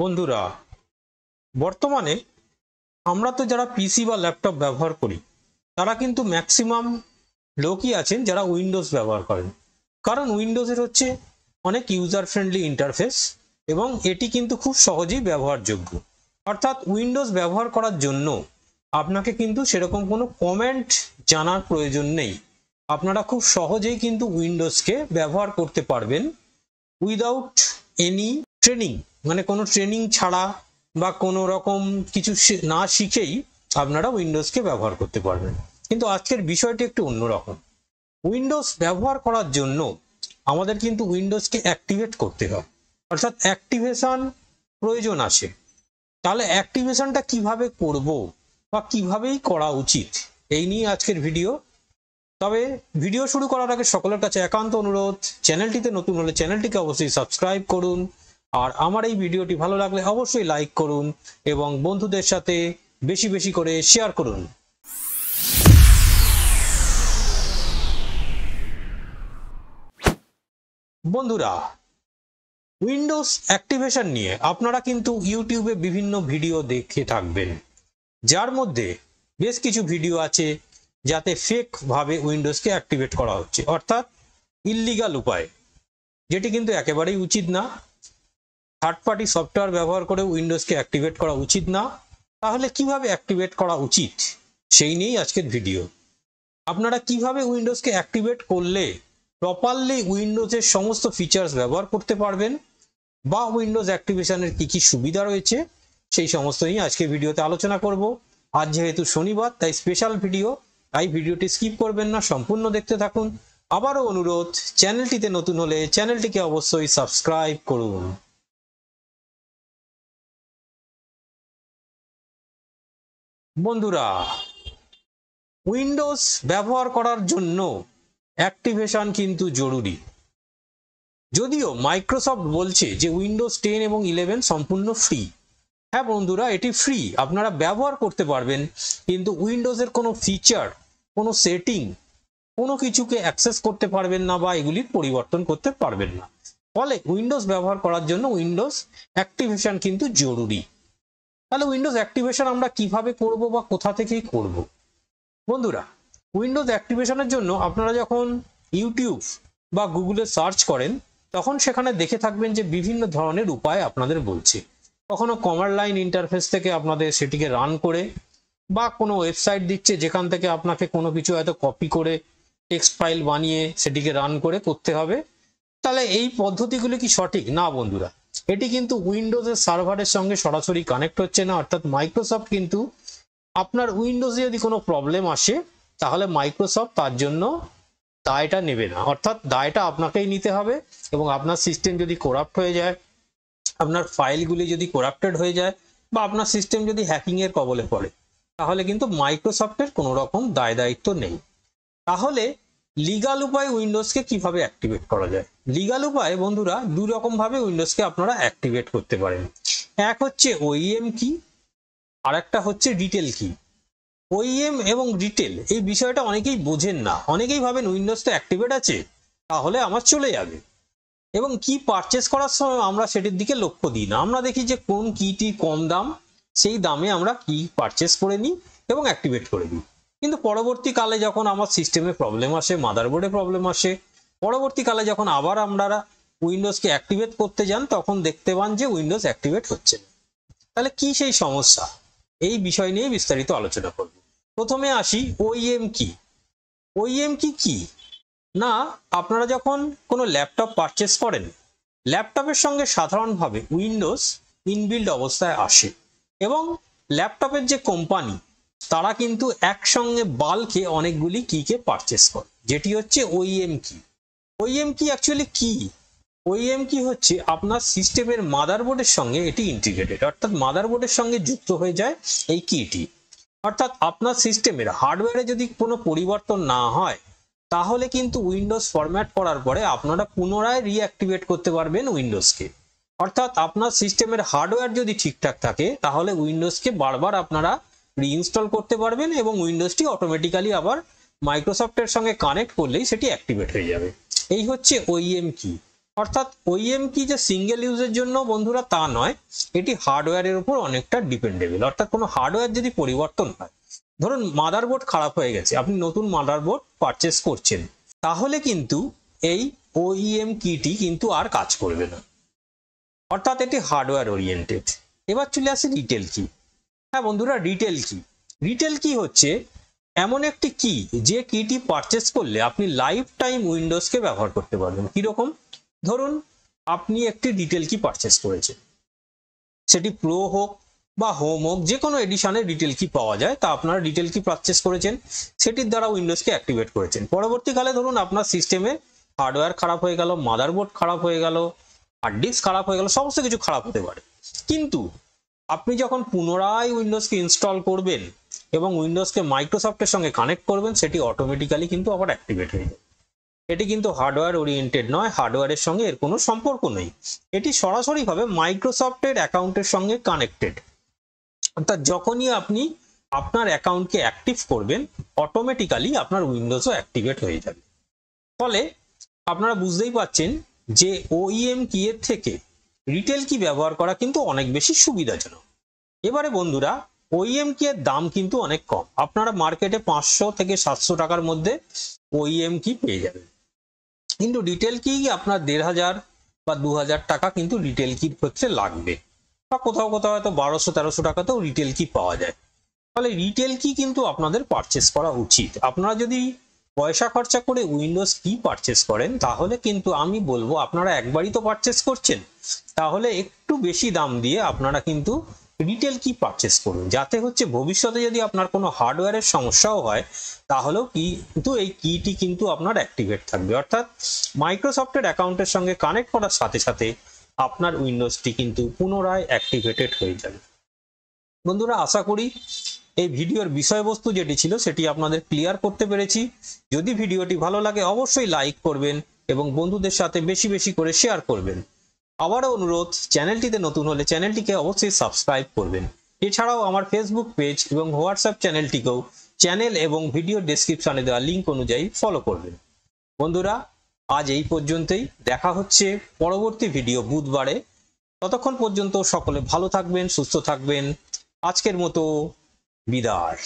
বন্ধুরা বর্তমানে আমরা তো যারা পিসি বা ল্যাপটপ ব্যবহার করি তারা কিন্তু ম্যাক্সিমাম লোকই আছেন যারা উইন্ডোজ ব্যবহার করেন কারণ উইন্ডোজের হচ্ছে অনেক ইউজার ফ্রেন্ডলি ইন্টারফেস এবং এটি কিন্তু খুব সহজেই ব্যবহারযোগ্য অর্থাৎ উইন্ডোজ ব্যবহার করার জন্য আপনাকে কিন্তু সেরকম কোনো কমেন্ট জানার প্রয়োজন নেই আপনারা খুব সহজেই কিন্তু উইন্ডোজকে ব্যবহার করতে পারবেন উইদাউট এনি ট্রেনিং মানে কোনো ট্রেনিং ছাড়া বা কোনো রকম কিছু না শিখেই আপনারা উইন্ডোজকে ব্যবহার করতে পারবেন কিন্তু আজকের বিষয়টি একটু অন্যরকম উইন্ডোজ ব্যবহার করার জন্য আমাদের কিন্তু উইন্ডোজকে অ্যাক্টিভেট করতে হয় অর্থাৎ অ্যাক্টিভেশন প্রয়োজন আছে তাহলে অ্যাক্টিভেশনটা কিভাবে করব বা কিভাবেই করা উচিত এই নিয়ে আজকের ভিডিও তবে ভিডিও শুরু করার আগে সকলের কাছে একান্ত অনুরোধ চ্যানেলটিতে নতুন হলে চ্যানেলটিকে অবশ্যই সাবস্ক্রাইব করুন আর আমার এই ভিডিওটি ভালো লাগলে অবশ্যই লাইক করুন এবং বন্ধুদের সাথে বেশি বেশি করে শেয়ার করুন বন্ধুরা উইন্ডোজ অ্যাক্টিভেশন নিয়ে আপনারা কিন্তু ইউটিউবে বিভিন্ন ভিডিও দেখে থাকবেন যার মধ্যে বেশ কিছু ভিডিও আছে যাতে ফেকভাবে উইন্ডোজকে অ্যাক্টিভেট করা হচ্ছে অর্থাৎ ইল্লিগাল উপায় যেটি কিন্তু একেবারেই উচিত না থার্ড পার্টি সফটওয়্যার ব্যবহার করে উইন্ডোজকে অ্যাক্টিভেট করা উচিত না তাহলে কিভাবে অ্যাক্টিভেট করা উচিত সেই নিয়েই আজকের ভিডিও আপনারা কিভাবে উইন্ডোজকে অ্যাক্টিভেট করলে প্রপারলি উইন্ডোজের সমস্ত ফিচার্স ব্যবহার করতে পারবেন বা উইন্ডোজ অ্যাক্টিভেশনের কি কি সুবিধা রয়েছে সেই সমস্ত নিয়ে আজকে ভিডিওতে আলোচনা করব আজ যেহেতু শনিবার তাই স্পেশাল ভিডিও তাই ভিডিওটি স্কিপ করবেন না সম্পূর্ণ দেখতে থাকুন আবারও অনুরোধ চ্যানেলটিতে নতুন হলে চ্যানেলটিকে অবশ্যই সাবস্ক্রাইব করুন বন্ধুরা উইন্ডোজ ব্যবহার করার জন্য অ্যাক্টিভেশন কিন্তু জরুরি যদিও মাইক্রোসফট বলছে যে উইন্ডোজ টেন এবং ইলেভেন সম্পূর্ণ ফ্রি হ্যাঁ বন্ধুরা এটি ফ্রি আপনারা ব্যবহার করতে পারবেন কিন্তু উইন্ডোজের কোনো ফিচার কোনো সেটিং কোনো কিছুকে অ্যাক্সেস করতে পারবেন না বা এগুলির পরিবর্তন করতে পারবেন না ফলে উইন্ডোজ ব্যবহার করার জন্য উইন্ডোজ অ্যাক্টিভেশন কিন্তু জরুরি তাহলে উইন্ডোজ অ্যাক্টিভেশন আমরা কিভাবে করব বা কোথা থেকেই করব বন্ধুরা উইন্ডোজ অ্যাক্টিভেশনের জন্য আপনারা যখন ইউটিউব বা গুগলে সার্চ করেন তখন সেখানে দেখে থাকবেন যে বিভিন্ন ধরনের উপায় আপনাদের বলছে কখনো কমার লাইন ইন্টারফেস থেকে আপনাদের সেটিকে রান করে বা কোনো ওয়েবসাইট দিচ্ছে যেখান থেকে আপনাকে কোনো কিছু হয়তো কপি করে টেক্সট ফাইল বানিয়ে সেটিকে রান করে করতে হবে তাহলে এই পদ্ধতিগুলি কি সঠিক না বন্ধুরা এটি কিন্তু উইন্ডোজের সার্ভারের সঙ্গে সরাসরি কানেক্ট হচ্ছে না অর্থাৎ মাইক্রোসফট কিন্তু আপনার উইন্ডোজে যদি কোনো প্রবলেম আসে তাহলে মাইক্রোসফট তার জন্য দায়টা নেবে না অর্থাৎ দায়টা আপনাকেই নিতে হবে এবং আপনার সিস্টেম যদি করাপ্ট হয়ে যায় আপনার ফাইলগুলি যদি করাপ্টেড হয়ে যায় বা আপনার সিস্টেম যদি হ্যাকিংয়ের কবলে পড়ে তাহলে কিন্তু মাইক্রোসফটের কোনো রকম দায় দায়িত্ব নেই তাহলে লিগাল উপায় উইন্ডোজকে কিভাবে অ্যাক্টিভেট করা যায় লিগাল উপায়ে বন্ধুরা দুই রকম ভাবে উইন্ডোজকে আপনারা অ্যাক্টিভেট করতে পারেন এক হচ্ছে ওইএম কি e আর একটা হচ্ছে রিটেল কি ওইএম এবং রিটেল এই বিষয়টা অনেকেই বোঝেন না অনেকেই ভাবেন উইন্ডোজ তো অ্যাক্টিভেট আছে তাহলে আমার চলে যাবে এবং কি পারচেস করার সময় আমরা সেটির দিকে লক্ষ্য দিই না আমরা দেখি যে কোন কিটি কম দাম সেই দামে আমরা কি পারচেস করে নিই এবং অ্যাক্টিভেট করে দিই কিন্তু পরবর্তীকালে যখন আমার সিস্টেমে প্রবলেম আসে মাদারবোর্ডে প্রবলেম আসে পরবর্তীকালে যখন আবার আপনারা উইন্ডোজকে অ্যাক্টিভেট করতে যান তখন দেখতে পান যে উইন্ডোজ অ্যাক্টিভেট হচ্ছে না তাহলে কি সেই সমস্যা এই বিষয় নিয়ে বিস্তারিত আলোচনা করব প্রথমে আসি ওইএম e কি ওইএম e কি কি না আপনারা যখন কোনো ল্যাপটপ পারচেস করেন ল্যাপটপের সঙ্গে সাধারণভাবে উইন্ডোজ ইনবিল্ড অবস্থায় আসে এবং ল্যাপটপের যে কোম্পানি তারা কিন্তু একসঙ্গে বাল্কে অনেকগুলি কিকে পারচেস করে যেটি হচ্ছে ওইএম e e কি ওইএম কি অ্যাকচুয়ালি কি ওইএম কি হচ্ছে আপনার সিস্টেমের মাদারবোর্ডের সঙ্গে এটি ইন্টিগ্রেটেড অর্থাৎ মাদারবোর্ডের সঙ্গে যুক্ত হয়ে যায় এই কিটি অর্থাৎ আপনার সিস্টেমের হার্ডওয়্যারে যদি কোনো পরিবর্তন না হয় তাহলে কিন্তু উইন্ডোজ ফরম্যাট করার পরে আপনারা পুনরায় রিঅ্যাক্টিভেট করতে পারবেন উইন্ডোজকে অর্থাৎ আপনার সিস্টেমের হার্ডওয়্যার যদি ঠিকঠাক থাকে তাহলে উইন্ডোজকে বারবার আপনারা রিইনস্টল করতে পারবেন এবং উইন্ডোজটি অটোমেটিক্যালি আবার মাইক্রোসফটের সঙ্গে কানেক্ট করলেই সেটি অ্যাক্টিভেট হয়ে যাবে এই হচ্ছে ওইএম কি e অর্থাৎ ওইএম কি e যে সিঙ্গেল ইউজের জন্য বন্ধুরা তা নয় এটি হার্ডওয়্যারের উপর অনেকটা ডিপেন্ডেবল অর্থাৎ কোনো হার্ডওয়্যার যদি পরিবর্তন হয় ধরুন মাদারবোর্ড খারাপ হয়ে গেছে আপনি নতুন মাদারবোর্ড পারচেস করছেন তাহলে কিন্তু এই ওইএম কিটি e কিন্তু আর কাজ করবে না অর্থাৎ এটি হার্ডওয়্যার ওরিয়েন্টেড এবার চলে আসে রিটেল কি হ্যাঁ বন্ধুরা রিটেল কি রিটেল কি হচ্ছে এমন একটি কি যে কিটি পারচেস করলে আপনি লাইফ টাইম উইন্ডোজকে ব্যবহার করতে পারবেন কীরকম ধরুন আপনি একটি ডিটেল কি পারচেস করেছেন সেটি প্রো হোক বা হোম হোক যে কোনো এডিশানে রিটেল কি পাওয়া যায় তা আপনারা রিটেল কি পারচেস করেছেন সেটির দ্বারা উইন্ডোজকে অ্যাক্টিভেট করেছেন পরবর্তীকালে ধরুন আপনার সিস্টেমে হার্ডওয়্যার খারাপ হয়ে গেল মাদারবোর্ড খারাপ হয়ে গেল হার্ড ডিস্ক খারাপ হয়ে গেল সমস্ত কিছু খারাপ হতে পারে কিন্তু আপনি যখন পুনরায় উইন্ডোজকে ইনস্টল করবেন এবং উইন্ডোজকে মাইক্রোসফটের সঙ্গে কানেক্ট করবেন সেটি অটোমেটিক্যালি কিন্তু আবার অ্যাক্টিভেট হয়ে যাবে এটি কিন্তু হার্ডওয়্যার ওরিয়েন্টেড নয় হার্ডওয়্যারের সঙ্গে এর কোনো সম্পর্ক নেই এটি সরাসরিভাবে মাইক্রোসফটের অ্যাকাউন্টের সঙ্গে কানেক্টেড অর্থাৎ যখনই আপনি আপনার অ্যাকাউন্টকে অ্যাক্টিভ করবেন অটোমেটিক্যালি আপনার উইন্ডোজও অ্যাক্টিভেট হয়ে যাবে ফলে আপনারা বুঝতেই পাচ্ছেন যে ওইএম কি e এর থেকে রিটেল কি ব্যবহার করা কিন্তু অনেক বেশি সুবিধাজনক এবারে বন্ধুরা ওইএম e কি এর দাম কিন্তু অনেক কম আপনারা মার্কেটে পাঁচশো থেকে সাতশো টাকার মধ্যে ওইএম e কি পেয়ে যাবেন কিন্তু রিটেল কি আপনার দেড় হাজার বা দু হাজার টাকা কিন্তু রিটেল কির ক্ষেত্রে লাগবে বা কোথাও কোথাও হয়তো বারোশো তেরোশো টাকাতেও রিটেল কি পাওয়া যায় ফলে রিটেল কি কিন্তু আপনাদের পারচেস করা উচিত আপনারা যদি পয়সা খরচা করে উইন্ডোজ কি পারচেস করেন তাহলে কিন্তু আমি বলবো আপনারা একবারই তো পারচেস করছেন তাহলে একটু বেশি দাম দিয়ে আপনারা কিন্তু রিটেল কি পারচেস করুন যাতে হচ্ছে ভবিষ্যতে যদি আপনার কোনো হার্ডওয়্যারের সমস্যাও হয় তাহলেও কি কিন্তু এই কিটি কিন্তু আপনার অ্যাক্টিভেট থাকবে অর্থাৎ মাইক্রোসফটের অ্যাকাউন্টের সঙ্গে কানেক্ট করার সাথে সাথে আপনার উইন্ডোজটি কিন্তু পুনরায় অ্যাক্টিভেটেড হয়ে যাবে বন্ধুরা আশা করি এই ভিডিওর বিষয়বস্তু যেটি ছিল সেটি আপনাদের ক্লিয়ার করতে পেরেছি যদি ভিডিওটি ভালো লাগে অবশ্যই লাইক করবেন এবং বন্ধুদের সাথে বেশি বেশি করে শেয়ার করবেন আবারও অনুরোধ চ্যানেলটিতে নতুন হলে চ্যানেলটিকে অবশ্যই সাবস্ক্রাইব করবেন এছাড়াও আমার ফেসবুক পেজ এবং হোয়াটসঅ্যাপ চ্যানেলটিকেও চ্যানেল এবং ভিডিও ডেসক্রিপশানে দেওয়া লিঙ্ক অনুযায়ী ফলো করবেন বন্ধুরা আজ এই পর্যন্তই দেখা হচ্ছে পরবর্তী ভিডিও বুধবারে ততক্ষণ পর্যন্ত সকলে ভালো থাকবেন সুস্থ থাকবেন আজকের মতো بیدار